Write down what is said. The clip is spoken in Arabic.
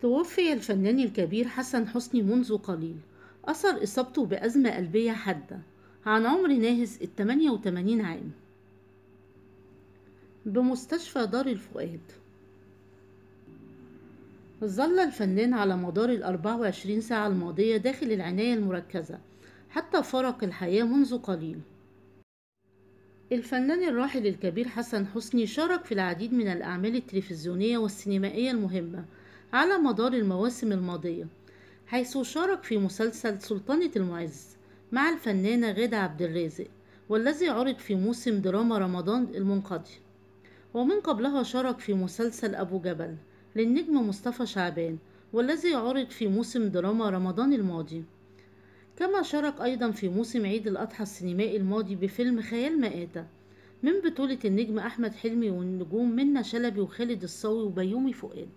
توفي الفنان الكبير حسن حسني منذ قليل أثر إصابته بأزمة قلبية حادة عن عمر ناهز الثمانية 88 عام بمستشفى دار الفؤاد ظل الفنان على مدار الأربعة وعشرين ساعة الماضية داخل العناية المركزة حتى فرق الحياة منذ قليل الفنان الراحل الكبير حسن حسني شارك في العديد من الأعمال التلفزيونية والسينمائية المهمة على مدار المواسم الماضية حيث شارك في مسلسل سلطنة المعز مع الفنانة غادة عبد الرازق والذي عرض في موسم دراما رمضان المنقضي ومن قبلها شارك في مسلسل أبو جبل للنجم مصطفى شعبان والذي عرض في موسم دراما رمضان الماضي كما شارك أيضا في موسم عيد الأضحى السينمائي الماضي بفيلم خيال مآتة من بطولة النجم أحمد حلمي والنجوم منى شلبي وخالد الصاوي وبيومي فؤاد